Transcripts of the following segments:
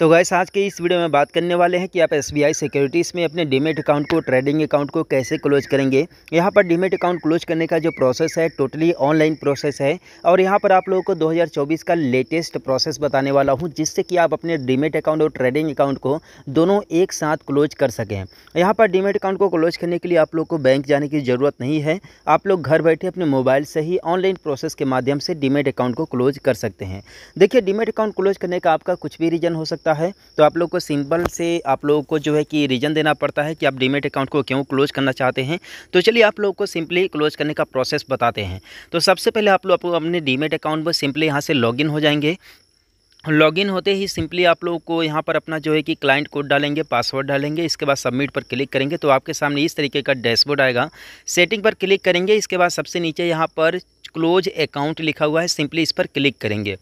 तो गैस आज के इस वीडियो में बात करने वाले हैं कि आप एस बी सिक्योरिटीज़ में अपने डीमेट अकाउंट को ट्रेडिंग अकाउंट को कैसे क्लोज करेंगे यहाँ पर डीमेट अकाउंट क्लोज करने का जो प्रोसेस है टोटली ऑनलाइन प्रोसेस है और यहाँ पर आप लोगों को 2024 का लेटेस्ट प्रोसेस बताने वाला हूँ जिससे कि आप अपने डीमेट अकाउंट और ट्रेडिंग अकाउंट को दोनों एक साथ क्लोज कर सकें यहाँ पर डीमेट अकाउंट को क्लोज करने के लिए आप लोग को बैंक जाने की ज़रूरत नहीं है आप लोग घर बैठे अपने मोबाइल से ही ऑनलाइन प्रोसेस के माध्यम से डीमेट अकाउंट को क्लोज कर सकते हैं देखिए डीमेट अकाउंट क्लोज करने का आपका कुछ भी रीज़न हो सकता सकता है तो आप लोग को सिंपल से आप लोगों को जो है कि रीज़न देना पड़ता है कि आप डीमेट अकाउंट को क्यों क्लोज करना चाहते हैं तो चलिए आप लोगों को सिंपली क्लोज करने का प्रोसेस बताते हैं तो सबसे पहले आप लोग अपने डीमेट अकाउंट पर सिंपली यहाँ से लॉगिन हो जाएंगे लॉगिन होते ही सिंपली आप लोगों को यहाँ पर अपना जो है कि क्लाइंट कोड डालेंगे पासवर्ड डालेंगे इसके बाद सबमिट पर क्लिक करेंगे तो आपके सामने इस तरीके का डैशबोर्ड आएगा सेटिंग पर क्लिक करेंगे इसके बाद सबसे नीचे यहाँ पर क्लोज अकाउंट लिखा हुआ है सिंपली इस पर क्लिक करेंगे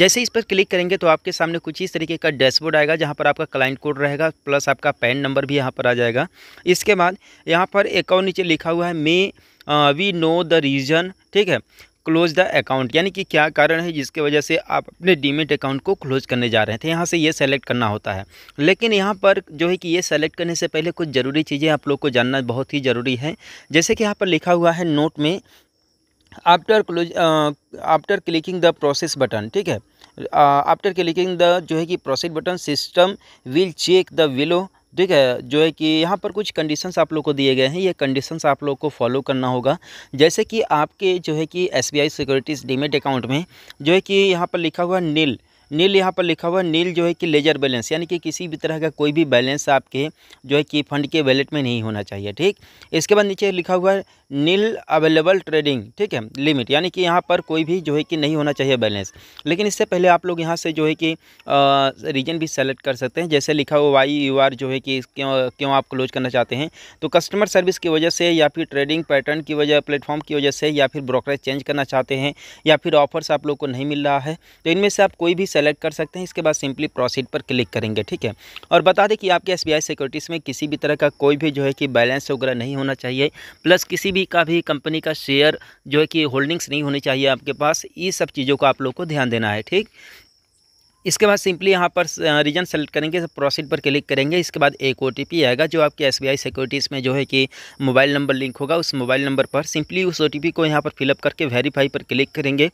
जैसे इस पर क्लिक करेंगे तो आपके सामने कुछ इस तरीके का डैशबोर्ड आएगा जहाँ पर आपका क्लाइंट कोड रहेगा प्लस आपका पैन नंबर भी यहाँ पर आ जाएगा इसके बाद यहाँ पर अकाउंट नीचे लिखा हुआ है may we know the reason ठीक है क्लोज द अकाउंट यानी कि क्या कारण है जिसके वजह से आप अपने डीमेट अकाउंट को क्लोज करने जा रहे थे तो यहाँ से ये सेलेक्ट करना होता है लेकिन यहाँ पर जो है कि ये सेलेक्ट करने से पहले कुछ ज़रूरी चीज़ें आप लोग को जानना बहुत ही ज़रूरी है जैसे कि यहाँ पर लिखा हुआ है नोट में after close after clicking the process button ठीक है आफ्टर क्लिकिंग द जो है कि process button system will check the below ठीक है जो है कि यहाँ पर कुछ कंडीशंस आप लोग को दिए गए हैं ये कंडीशंस आप लोग को फॉलो करना होगा जैसे कि आपके जो है कि S B securities demat account में जो है कि यहाँ पर लिखा हुआ नील नील यहाँ पर लिखा हुआ नील जो है कि लेजर बैलेंस यानी कि किसी भी तरह का कोई भी बैलेंस आपके जो है कि फ़ंड के वैलेट में नहीं होना चाहिए ठीक इसके बाद नीचे लिखा हुआ नील अवेलेबल ट्रेडिंग ठीक है लिमिट यानी कि यहाँ पर कोई भी जो है कि नहीं होना चाहिए बैलेंस लेकिन इससे पहले आप लोग यहाँ से जो है कि रीजन भी सेलेक्ट कर सकते हैं जैसे लिखा हुआ वाई यू आर जो है कि क्यों क्यों आप क्लोज करना चाहते हैं तो कस्टमर सर्विस की वजह से या फिर ट्रेडिंग पैटर्न की वजह प्लेटफॉर्म की वजह से या फिर ब्रोकरेज चेंज करना चाहते हैं या फिर ऑफर्स आप लोग को नहीं मिल रहा है तो इनमें से आप कोई भी सेलेक्ट कर सकते हैं इसके बाद सिंपली प्रोसीड पर क्लिक करेंगे ठीक है और बता दें कि आपके एस सिक्योरिटीज़ में किसी भी तरह का कोई भी जो है कि बैलेंस वगैरह नहीं होना चाहिए प्लस किसी भी भी का भी कंपनी का शेयर जो है कि होल्डिंग्स नहीं होनी चाहिए आपके पास ये सब चीज़ों का आप लोग को ध्यान देना है ठीक इसके बाद सिंपली यहाँ पर रीजन सेलेक्ट करेंगे प्रोसीड पर क्लिक करेंगे इसके बाद एक ओ आएगा जो आपके एस बी सिक्योरिटीज़ में जो है कि मोबाइल नंबर लिंक होगा उस मोबाइल नंबर पर सिंपली उस ओ को यहाँ पर फिलअप करके वेरीफाई पर क्लिक करेंगे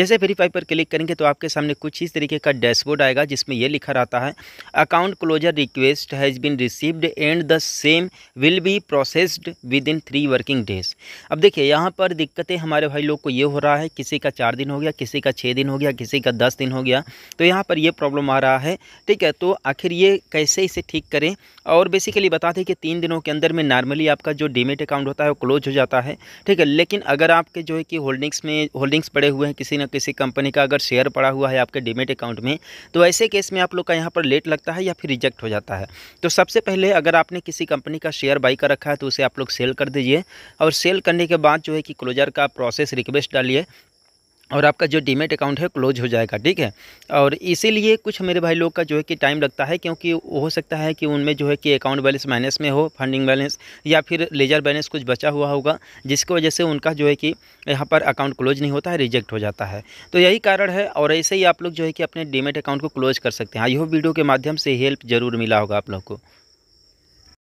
जैसे वेरीफाई पर क्लिक करेंगे तो आपके सामने कुछ इस तरीके का डैशबोर्ड आएगा जिसमें यह लिखा रहता है account closure request has been received and the same will be processed within three working days अब देखिए यहाँ पर दिक्कतें हमारे भाई लोग को ये हो रहा है किसी का चार दिन हो गया किसी का छः दिन हो गया किसी का दस दिन हो गया तो यहाँ पर ये प्रॉब्लम आ रहा है ठीक है तो आखिर ये कैसे इसे ठीक करें और बेसिकली बता दें कि तीन दिनों के अंदर में नॉर्मली आपका जो डीमेट अकाउंट होता है वो क्लोज हो जाता है ठीक है लेकिन अगर आपके जो है कि होल्डिंग्स में होल्डिंग्स पड़े हुए हैं किसी न किसी कंपनी का अगर शेयर पड़ा हुआ है आपके डीमेट अकाउंट में तो ऐसे केस में आप लोग का यहाँ पर लेट लगता है या फिर रिजेक्ट हो जाता है तो सबसे पहले अगर आपने किसी कंपनी का शेयर बाई कर रखा है तो उसे आप लोग सेल कर दीजिए और सेल करने के बाद जो है कि क्लोजर का प्रोसेस रिक्वेस्ट डालिए और आपका जो डीमेट अकाउंट है क्लोज हो जाएगा ठीक है और इसीलिए कुछ मेरे भाई लोग का जो है कि टाइम लगता है क्योंकि हो सकता है कि उनमें जो है कि अकाउंट बैलेंस माइनस में हो फंडिंग बैलेंस या फिर लेजर बैलेंस कुछ बचा हुआ होगा जिसकी वजह से उनका जो है कि यहाँ पर अकाउंट क्लोज नहीं होता है रिजेक्ट हो जाता है तो यही कारण है और ऐसे ही आप लोग जो है कि अपने डीमेट अकाउंट को क्लोज कर सकते हैं आई वीडियो के माध्यम से हेल्प ज़रूर मिला होगा आप लोग को